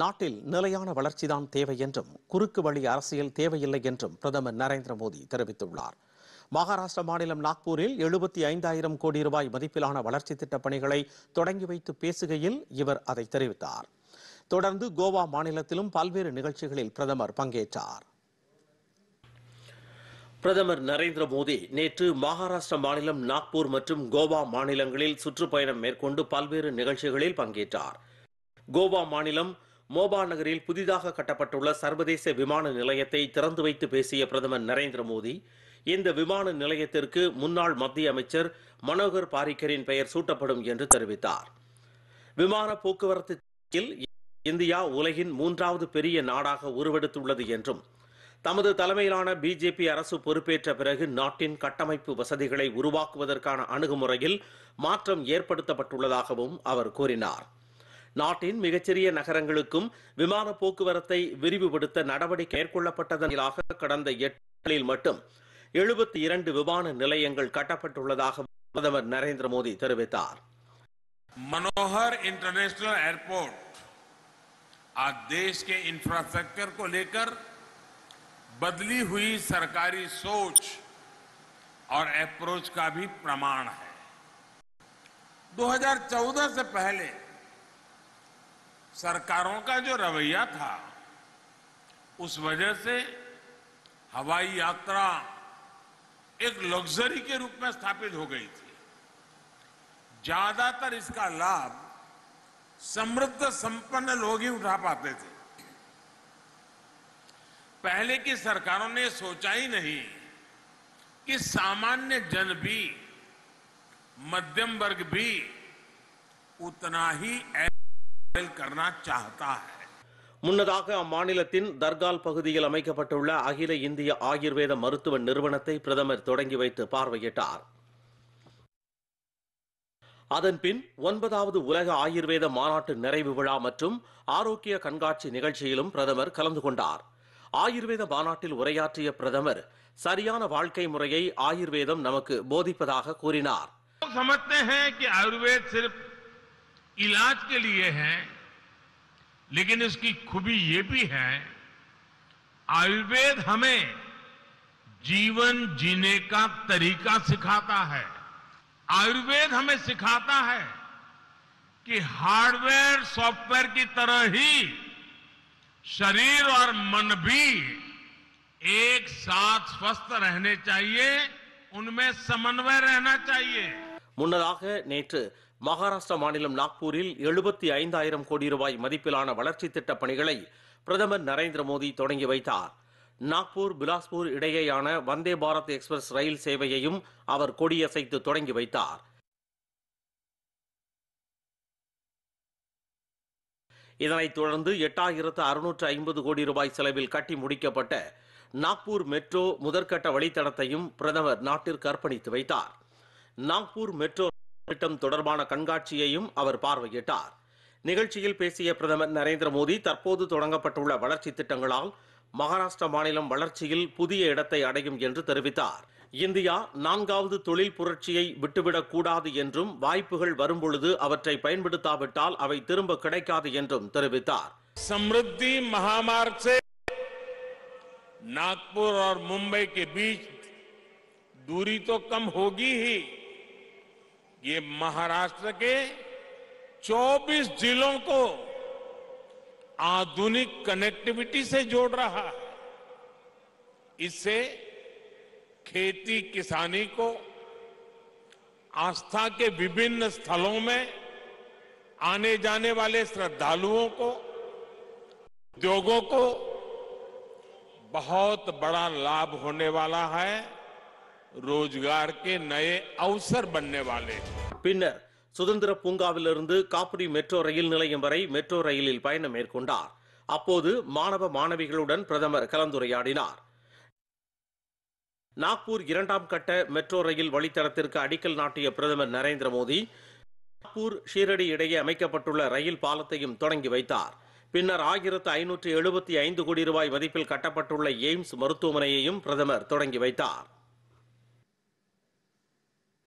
நாட்டில் நிலையான வளர்ச்சிதான் தேவை என்றும் குறுக்கு வழி அரசியல் தேவையில்லை என்றும் பிரதமர் நரேந்திர மோடி தெரிவித்துள்ளார் மகாராஷ்டிர மாநிலம் நாக்பூரில் எழுபத்தி ஐந்தாயிரம் கோடி ரூபாய் மதிப்பிலான வளர்ச்சி திட்டப் பணிகளை தொடங்கி வைத்து பேசுகையில் இவர் அதை தெரிவித்தார் தொடர்ந்து கோவா மாநிலத்திலும் பல்வேறு நிகழ்ச்சிகளில் பிரதமர் பங்கேற்றார் பிரதமர் நரேந்திர மோடி நேற்று மகாராஷ்டிர மாநிலம் நாக்பூர் மற்றும் கோவா மாநிலங்களில் சுற்றுப்பயணம் மேற்கொண்டு பல்வேறு நிகழ்ச்சிகளில் பங்கேற்றார் கோவா மாநிலம் மோபா நகரில் புதிதாக கட்டப்பட்டுள்ள சர்வதேச விமான நிலையத்தை திறந்து வைத்து பேசிய பிரதமர் நரேந்திர மோடி இந்த விமான நிலையத்திற்கு முன்னாள் மத்திய அமைச்சர் மனோகர் பாரிக்கரின் பெயர் சூட்டப்படும் என்று தெரிவித்தார் விமான போக்குவரத்து இந்தியா உலகின் மூன்றாவது பெரிய நாடாக உருவெடுத்துள்ளது என்றும் தமது தலைமையிலான பிஜேபி அரசு பொறுப்பேற்ற பிறகு நாட்டின் கட்டமைப்பு வசதிகளை உருவாக்குவதற்கான அணுகுமுறையில் மாற்றம் ஏற்படுத்தப்பட்டுள்ளதாகவும் அவர் கூறினார் நாட்டின் மிகச்சிறிய நகரங்களுக்கும் விமான போக்குவரத்தை விரிவுபடுத்த நடவடிக்கை மேற்கொள்ளப்பட்டதனாக கடந்த எட்டில் மட்டும் எழுபத்தி இரண்டு விமான நிலையங்கள் கட்டப்பட்டுள்ளதாக பிரதமர் நரேந்திர மோடி தெரிவித்தார் मनोहर इंटरनेशनल एयरपोर्ट आज देश के इंफ्रास्ट्रक्चर को लेकर बदली हुई सरकारी सोच और अप्रोच का भी प्रमाण है 2014 से पहले सरकारों का जो रवैया था उस वजह से हवाई यात्रा एक लग्जरी के रूप में स्थापित हो गई थी ज्यादातर इसका लाभ समृद्ध संपन्न लोग ही उठा पाते थे पहले की सरकारों ने सोचा ही नहीं कि सामान्य जन भी मध्यम वर्ग भी उतना ही ऐसा முன்னதாக அம்மாநிலத்தின் தர்கால் பகுதியில் அமைக்கப்பட்டுள்ள அகில இந்திய ஆயுர்வேத மருத்துவ நிறுவனத்தை பிரதமர் தொடங்கி வைத்து பார்வையிட்டார் அதன்பின் ஒன்பதாவது உலக ஆயுர்வேத மாநாட்டு நிறைவு விழா மற்றும் ஆரோக்கிய கண்காட்சி நிகழ்ச்சியிலும் பிரதமர் கலந்து கொண்டார் ஆயுர்வேத மாநாட்டில் உரையாற்றிய பிரதமர் சரியான வாழ்க்கை முறையை ஆயுர்வேதம் நமக்கு போதிப்பதாக கூறினார் इलाज के लिए है लेकिन इसकी खूबी ये भी है आयुर्वेद हमें जीवन जीने का तरीका सिखाता है आयुर्वेद हमें सिखाता है कि हार्डवेयर सॉफ्टवेयर की तरह ही शरीर और मन भी एक साथ स्वस्थ रहने चाहिए उनमें समन्वय रहना चाहिए मुन्नதாக நேற்று மகாராஷ்டிரா மாநிலம் நாக்பூரில் எழுபத்தி ஐந்தாயிரம் கோடி ரூபாய் மதிப்பிலான வளர்ச்சி திட்ட பணிகளை பிரதமர் நரேந்திர மோடி தொடங்கி வைத்தார் நாக்பூர் பிலாஸ்பூர் இடையேயான வந்தே பாரத் எக்ஸ்பிரஸ் ரயில் சேவையையும் அவர் கொடியசைத்து தொடங்கி வைத்தார் இதனைத் தொடர்ந்து எட்டாயிரத்து அறுநூற்று ஐம்பது கோடி ரூபாய் செலவில் கட்டி முடிக்கப்பட்ட நாக்பூர் மெட்ரோ முதற்கட்ட வழித்தடத்தையும் பிரதமர் நாட்டிற்கு அர்ப்பணித்து வைத்தார் நாக்பூர் மெட்ரோ திட்டம் தொடர்பான கண்காட்சியையும் அவர் பார்வையிட்டார் நிகழ்ச்சியில் பேசிய பிரதமர் நரேந்திர மோடி தற்போது தொடங்கப்பட்டுள்ள வளர்ச்சி திட்டங்களால் மகாராஷ்டிரா மாநிலம் வளர்ச்சியில் புதிய இடத்தை அடையும் என்று தெரிவித்தார் இந்தியா நான்காவது தொழில் புரட்சியை விட்டுவிடக் கூடாது என்றும் வாய்ப்புகள் வரும்பொழுது அவற்றை பயன்படுத்தாவிட்டால் அவை திரும்ப கிடைக்காது என்றும் தெரிவித்தார் சம்ருத்தி மகாமார்க் நாக்பூர் மும்பை பீச் मुंबई के बीच दूरी ये महाराष्ट्र के 24 जिलों को आधुनिक कनेक्टिविटी से जोड़ रहा है इससे खेती किसानी को आस्था के विभिन्न स्थलों में आने जाने वाले श्रद्धालुओं को उद्योगों को बहुत बड़ा लाभ होने वाला है ரோஜ்கார் கே நயே அவசர் பண்ணே வாலே பின்னர் சுதந்திர பூங்காவிலிருந்து காப்புரி மெட்ரோ ரயில் நிலையம் வரை மெட்ரோ ரயிலில் பயணம் மேற்கொண்டார் அப்போது மாணவ மாணவிகளுடன் பிரதமர் கலந்துரையாடினார் நாக்பூர் இரண்டாம் கட்ட மெட்ரோ ரயில் வழித்தடத்திற்கு அடிக்கல் நாட்டிய பிரதமர் நரேந்திர மோடி நாக்பூர் ஷீரடி இடையே அமைக்கப்பட்டுள்ள ரயில் பாலத்தையும் தொடங்கி வைத்தார் பின்னர் ஆயிரத்து ஐநூற்று எழுபத்தி ஐந்து கோடி ரூபாய் மதிப்பில் கட்டப்பட்டுள்ள எய்ம்ஸ் மருத்துவமனையையும் பிரதமர் தொடங்கி வைத்தார்